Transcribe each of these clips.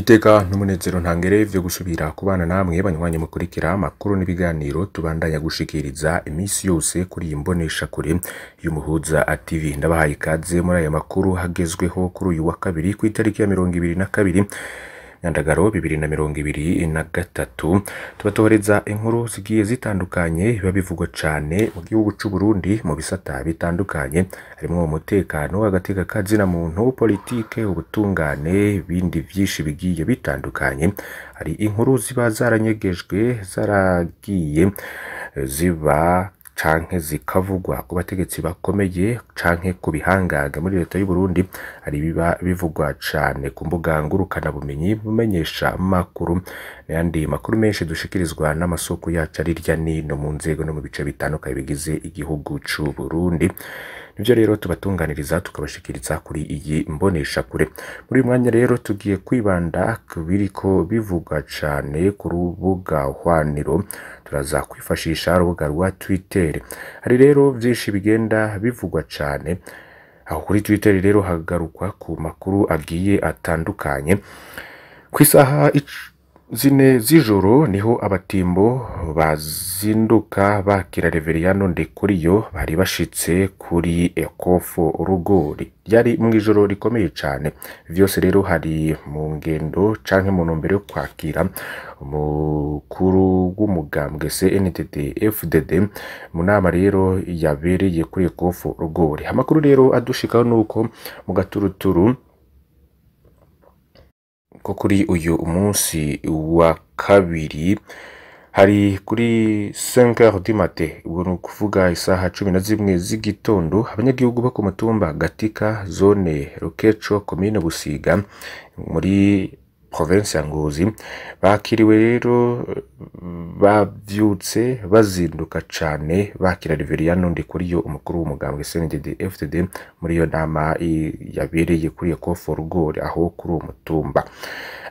iteka n'umunezero ntangere byo gusubira ku bana namwe banywanyi mukurikira amakuru n'ibiganiro tubandanya gushikiriza iminsi yose kuri iyi mboneshakure y'umuhuza TV ndabahaye ikaze muri aya makuru hagezweho kuri uyu wa kabiri ku itariki ya mirongo ibiri na kabiri nyandagaro bibiri na mirongo ibiri na gatatu tubatohereza inkuru zigiye zitandukanye biba bivugwa cyane mu gihugu cy'u Burundi mu bisata bitandukanye harimo umutekano agateka kazina muntu politike ubutungane ibindi byinshi bigiye bitandukanye hari inkuru ziba zaranyegejwe zaragiye ziba canke zikavugwa ku bategetsi bakomeye canke ku bihangange muri leta y'u Burundi ari biba bivugwa cane ku mbuga ngurukana bumenyi bumenyesha makuru ayandi makuru menshi dushikirizwa n'amasoko yacu ari hirya n'ino mu nzego no mu bice bitandukanye bigize igihugu cy'u Burundi nibyo rero tubatunganiriza tukabashikiriza kuri iyi mboneshakure muri uyu mwanya rero tugiye kwibanda ku ko bivugwa cyane ku rubuga hwaniro turaza kwifashisha urubuga rwa Twitter hari rero byinshi bigenda bivugwa cyane aho kuri Twitter rero hagarukwa ku makuru agiye atandukanye ku isaha zine z'ijoro niho abatimbo bazinduka bakira reveriyano Ndekuriyo bari bashitse kuri ekofu rugori ryari mu ijoro rikomeye cyane byose rero hari mu ngendo canke mu ntumbero yo kwakira umukuru w'umugambwe se CNTD FDD mu nama rero yabereye kuri ekofu rugori amakuru rero adushikaho nuko mu gaturuturu ko kuri uyu munsi wa kabiri hari kuri 5h du matin ubwo ni ukuvuga isaha cumi na zimwe z'igitondo abanyagihugu bo ku mutumba gatika zone rukeco komine busiga muri provinsi ya ngozi bakiriwe rero babyutse bazinduka cyane bakira riveriya n'undi kuri yo umukuru w'umugambwe cndd fdd muri iyo nama yabereye kuri ekofu rugori aho kuri umutumba mutumba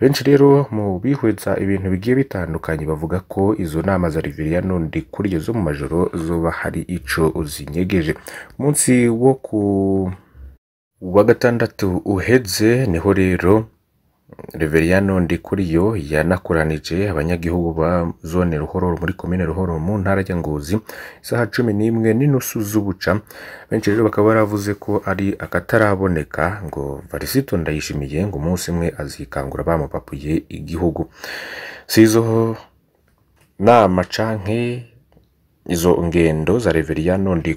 benshi rero mu bihweza ibintu bigiye bitandukanye bavuga ko izo nama za riveriya n'undi kuri iyo zo mu majoro zoba hari icyo zinyegeje umunsi wo ku wa gatandatu uhedze niho rero kuri yo yanakoranije abanyagihugu ba zone Ruhoro muri komine Ruhoro mu ntara ya Ngozi isaha cumi n'imwe n'inusu z'ubuca benshi rero bakaba baravuze ko ari akataraboneka ngo Varisito ndayishimiye ngo umunsi umwe azikangura bamupapuye igihugu si izo nama canke izo ngendo za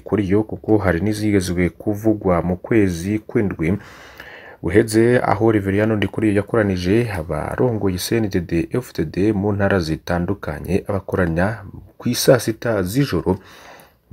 kuri yo kuko hari n'izigezwe kuvugwa mu kwezi kw'indwi uheze aho Reveriyano Ndikuriye yakoranije abarongoye CNDD FTD mu ntara zitandukanye abakoranya ku isaa sita z'ijoro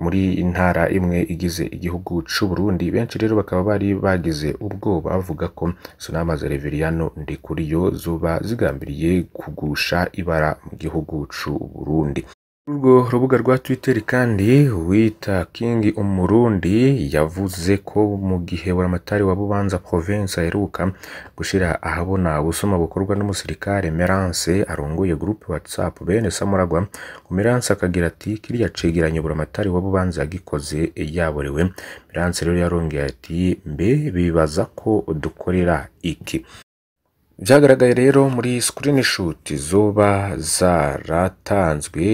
muri intara imwe igize igihugu cy'u Burundi benshi rero bakaba bari bagize ubwoba bavuga ko Sunama za kuri Ndikuriyo zuba zigambiriye kugusha ibara mu gihugu cy'u Burundi Urwo rubuga rwa Twitter kandi uwita King Umurundi yavuze ko mu gihe buramatari wa Bubanza Province aheruka gushira ahabona ubusuma bukorwa n'umusirikare Merance arongoye groupe WhatsApp bene Samuragwa ku Merance akagira ati kiriya cegeranyo buramatari wa Bubanza yagikoze yaborewe Merance rero yarongeye ati mbe bibaza ko dukorera iki byagaragaye rero muri screenshot zoba zaratanzwe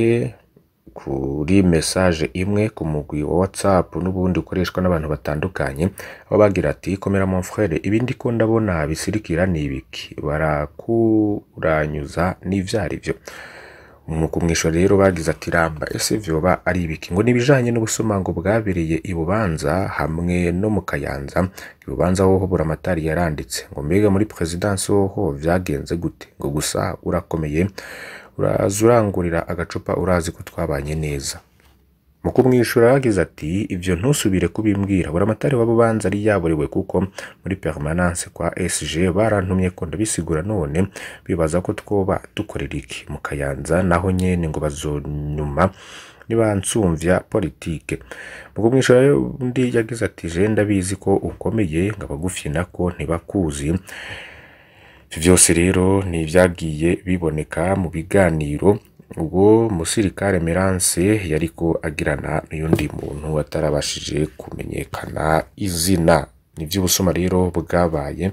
kuri message imwe ku mugwi wa WhatsApp n'ubundi ukoreshwa n'abantu batandukanye aho bagira ati komera mon frere ibindi ko ndabona bisirikira ni ibiki barakuranyuza byo mu mw'ijoro rero bagize ati ramba ese vyoba ari ibiki ngo nibijanye n'ubusomango bwabereye i bubanza hamwe no mu kayanza ibubanza hoho buramatari yaranditse ngo mbega muri perezidansi hoho vyagenze gute ngo gusa urakomeye uraza agacupa urazi ko twabanye neza mu kumwishyura yagize ati ibyo ntusubire kubimbwira buri amatari w'abubanza ari yaburiwe kuko muri permanence kwa sg barantumye ko ndabisigura none bibaza ko twoba dukorera iki mukayanza naho nyine ngo bazonyuma niba nsumvya politike mu mwishyura undi yagize ati je ndabizi ko ukomeye ngo abagufye nako ntibakuzi Byose rero ni ibyagiye biboneka mu biganiro ubwo Musirikare Meranse yariko agirana n'uyundi muntu atarabashije kumenyekana izina. Nivyo busuma rero bwabaye,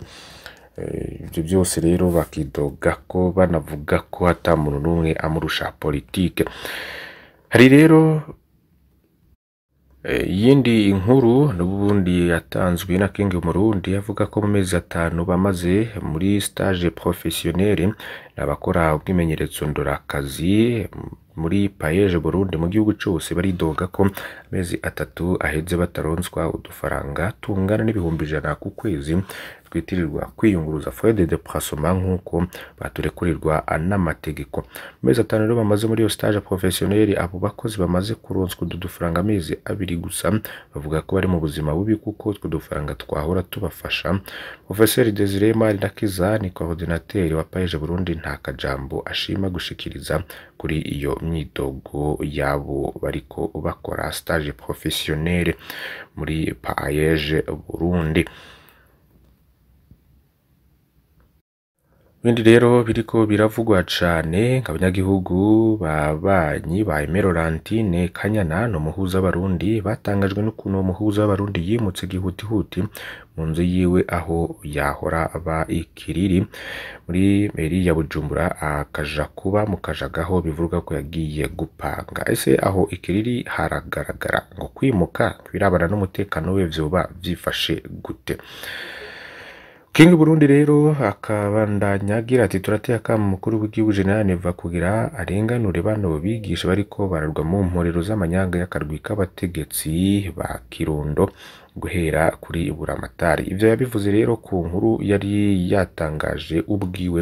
eh, ibyo byose rero bakidoga ko banavuga ko ata n'umwe amurusha politike. Hari rero iyindi eh, nkuru n'ubundi yatanzwe na King Murundi avuga ko mu mezi atanu bamaze muri stage professionnelle n'abakora ubwimenyerezo ndorakazi muri payeje Burundi mu gihugu cyose baridoga ko amezi atatu aheze bataronswa udufaranga tungana n'ibihumbi ijana ku kwezi twitirirwa kwiyunguruza furede de purasoma nk'uko baturekurerwa n'amategeko amezi atanu rero bamaze muri iyo sitaje porofesiyoneri abo bakozi bamaze kuronswa udu dufaranga amezi abiri gusa bavuga ko bari mu buzima bubi kuko utwo dufaranga twahora tubafasha porofesiyeri desire mari nakiza ni korodinateri wa paje burundi nta kajambo ashima gushikiriza kuri iyo myidogo yabo bariko bakora stage professionnelle muri paeje burundi Ibindi rero biriko biravugwa cane abanyagihugu babanyi ba Aime Kanyana Kanyana n'umuhuza w'abarundi batangajwe n'ukuntu uwo muhuza w'abarundi yimutse gihutihuti mu nzu yiwe aho yahora aba ikiriri muri meri ya Bujumbura akaja kuba mu kajagaho bivuga ko yagiye gupanga ese aho ikiriri haragaragara ngo kwimuka birabara n'umutekano we byuba byifashe gute King Burundi rero akabandanya agira ati turateye akamo umukuru w'igihugu General Neva kugira arenganure bano bigisha bariko bararwa mu mporero z'amanyanga y'akarwi k'abategetsi ba Kirundo guhera kuri Buramatari. ibyo yabivuze rero ku nkuru yari yatangaje ubwiwe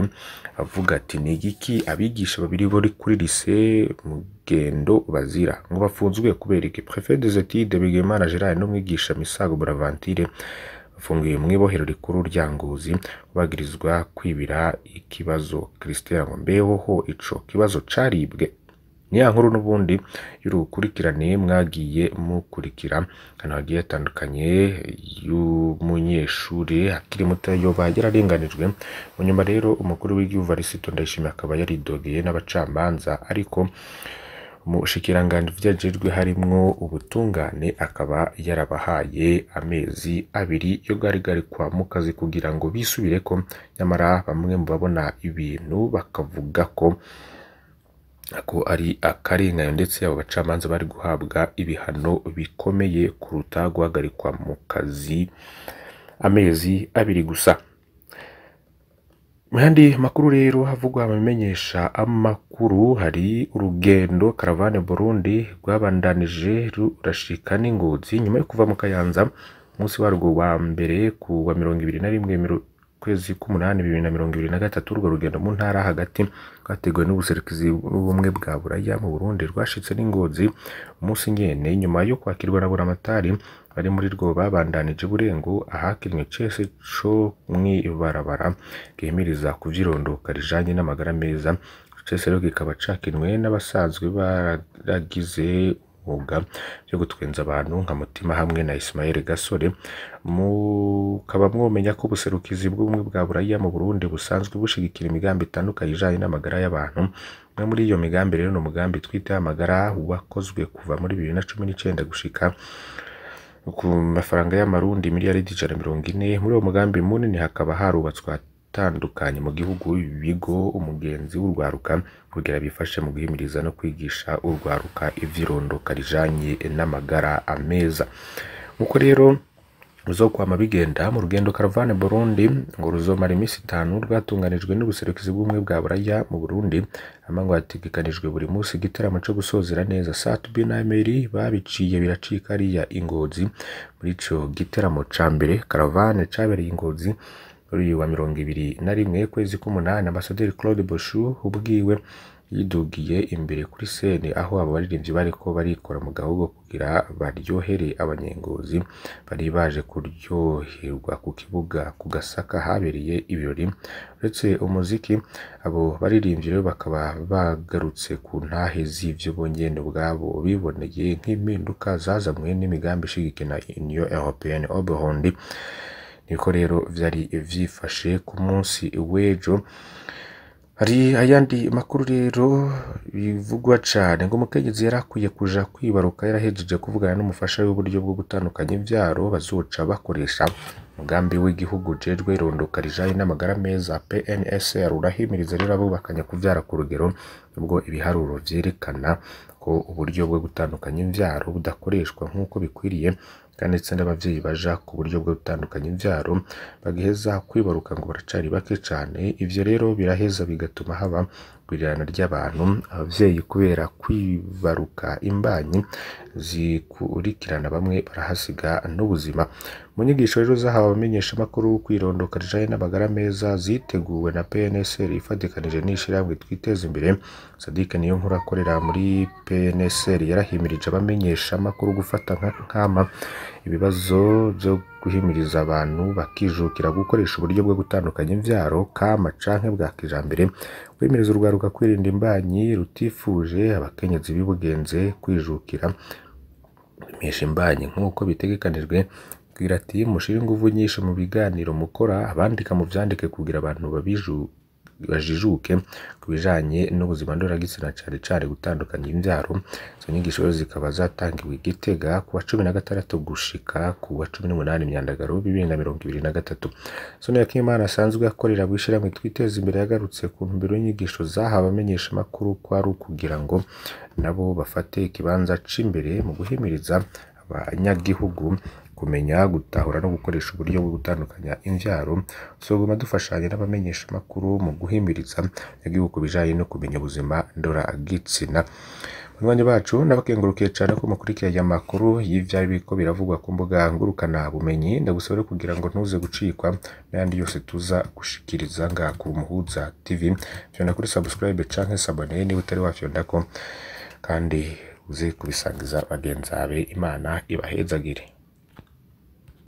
avuga ati ni igiki abigisha babiri bari kuri lise mugendo bazira ngo bafunzwe kubera iki? Prefet des Etudes Bigema n'umwigisha Misago Bonaventure afungiwe mu ibohero rikuru rya ngozi ubagirizwa kwibira ikibazo christian ngo mbehoho ico kibazo caribwe ni nkuru n'ubundi y'urukurikirane mwagiye mukurikira ahantu hagiye hatandukanye y'umunyeshuri akiri muto yoba yararenganijwe mu nyuma rero umukuru w'igihugu arisito ndayishimiye akaba yaridogeye n'abacamanza ariko mu bushikiranganji vyajejwe harimwo ubutungane akaba yarabahaye amezi abiri yo garigarikwa mu kazi kugira ngo bisubire ko nyamara bamwe mu babona ibintu bakavuga ko ko ari akarengayo ndetse abo bacamanza bari guhabwa ibihano bikomeye kuruta guhagarikwa mu kazi amezi abiri gusa Mu makuru rero havugwa abamenyesha amakuru hari urugendo Caravane Burundi rwabandanije rurashika n’ingozi nyuma yo kuva mu Kayanza umunsi warwo wa mbere ku wa mirongo ibiri na rimwe kwezi k'umunani bibiri na mirongo ibiri na gatatu urwo rugendo mu ntara hagati rwateguwe n'ubuserukizi bw'ubumwe bwa Buraya mu Burundi rwashitse n'Ingozi umunsi nyene nyuma yo kwakirwa na Buramatari bari muri rwo babandanije uburengo ahakinwe cese co mw'ibarabara ryemiriza kuvyirondoka rijanye n'amagara meza cese rero kikaba cakinwe n'abasanzwe baragize umwuga yo gutwenza abantu nka Mutima hamwe na Ismael Gasore mukaba mwomenya ko ubuserukizi bw'ubumwe bwa Buraya mu Burundi busanzwe bushigikira imigambi itandukanye ijanye n'amagara y'abantu umwe muri iyo migambi rero ni umugambi twita amagara wakozwe kuva muri bibiri na cumi n'icyenda gushika ku mafaranga y'amarundi miliyari ijana mirongo ine muri uwo mugambi munini hakaba harubatswe atandukanye mu gihugu ibigo umugenzi w'urwaruka kugira bifashe mu guhimiriza no kwigisha urwaruka ivy'irondoka rijanye n'amagara ameza nk'uko rero zo kwama bigenda mu rugendo Caravane Burundi ngo ruzomara iminsi itanu rwatunganijwe n'ubuserukizi bw'ubumwe bwa buraya mu Burundi amango yategekanijwe buri munsi igitaramo cyo gusozera neza saa tubi na emeri babiciye biracika ariya ingozi muri ico gitaramo ca mbere Caravane cabereye ingozi muri uyu wa mirongo ibiri na rimwe kwezi k'umunani ambasaderi Claude Boshu ubwiwe yidugiye imbere kuri sene aho abo baririmbyi ko barikora mu gahugu kugira baryohere abanyengozi bari baje kuryoherwa ku kibuga ku Gasaka habereye ibirori uretse umuziki abo baririmbyi rero bakaba bagarutse ku ntahe z’ibyo bongene ubwabo biboneye nk'impinduka zazamuye n'imigambi na Union Européenne Oberhond niko rero byari vyifashe ku munsi w'ejo Hari ayandi makuru rero bivugwa cyane ngo umutegetsi yari akwiye kuja kwibaruka yarahejeje kuvugana n'umufasha w’uburyo bwo gutandukanya ibyaro bazoca bakoresha umugambi w'igihugu ujejwe irondoroka rijanye n'amagara meza PNSR urahimiriza rero abubakanya kubyara ku rugero nubwo ibiharuro byerekana ko uburyo bwo gutandukanya imbyaro budakoreshwa nk'uko bikwiriye kandi ndetse n'abavyeyi baja ku buryo bwo gutandukanya imbyaro bagiheza kwibaruka ngo baracari bake cane ivyo rero biraheza bigatuma haba urwirirane ry'abantu, ababyeyi kubera kwibaruka imbanyi zikurikirana bamwe barahasiga n'ubuzima. Mu nyigisho rero zahawe abamenyeshamakuru kw'irondoka rijyanye n'amagara meza ziteguwe na PNSR ifatikanije n'ishyirahamwe Twiteze Imbere, Sadick Niyonkuru akorera muri PNSR yarahimirije abamenyeshamakuru gufata nk'ama ibibazo byo guhimiriza abantu bakijukira gukoresha uburyo bwo gutandukanya imbyaro kama canke bwa kijambere guhimiriza urwaruka kwirinda imbanyi rutifuje abakenyezi bibugenze kwijukira gupimisha imbanyi nk'uko bitegekanijwe bwira ati mushire inguvu nyinshi mu biganiro mukora abandika mu vyandike kugira abantu babiju bajijuke ku bijyanye n'ubuzima ndoragitsina cyane cyane gutandukanya imbyaro izo nyigisho zikaba zatangiwe i Gitega ku wa cumi na gatandatu gushika ku wa cumi n'umunani Myandagaro bibiri na mirongo ibiri na gatatu Sonia Kimana asanzwe akorera mu ishyirahamwe twiteza imbere yagarutse ku ntumbero y'inyigisho zahawe amenyeshamakuru ko ari ukugira ngo nabo bafate ikibanza c'imbere mu guhimiriza abanyagihugu kumenya gutahura no gukoresha uburyo bwo gutandukanya imbyaro tugomba dufashanya n'abamenyeshamakuru mu guhimiriza igihugu ku bijyanye no kumenya ubuzima ndoragitsina banywanyi bacu nabakengurukiye cyane ko mukurikiranye amakuru y'ibyari biko biravugwa ku mbuga ngurukana bumenyi ndagusabire kugira ngo ntuze gucikwa n'ayandi yose tuza gushikiriza ngaha ku muhuza tv fyonda kuri subscribe canke saboneye niba utari wafyondako kandi uze kubisangiza bagenzi bawe imana ibahezagire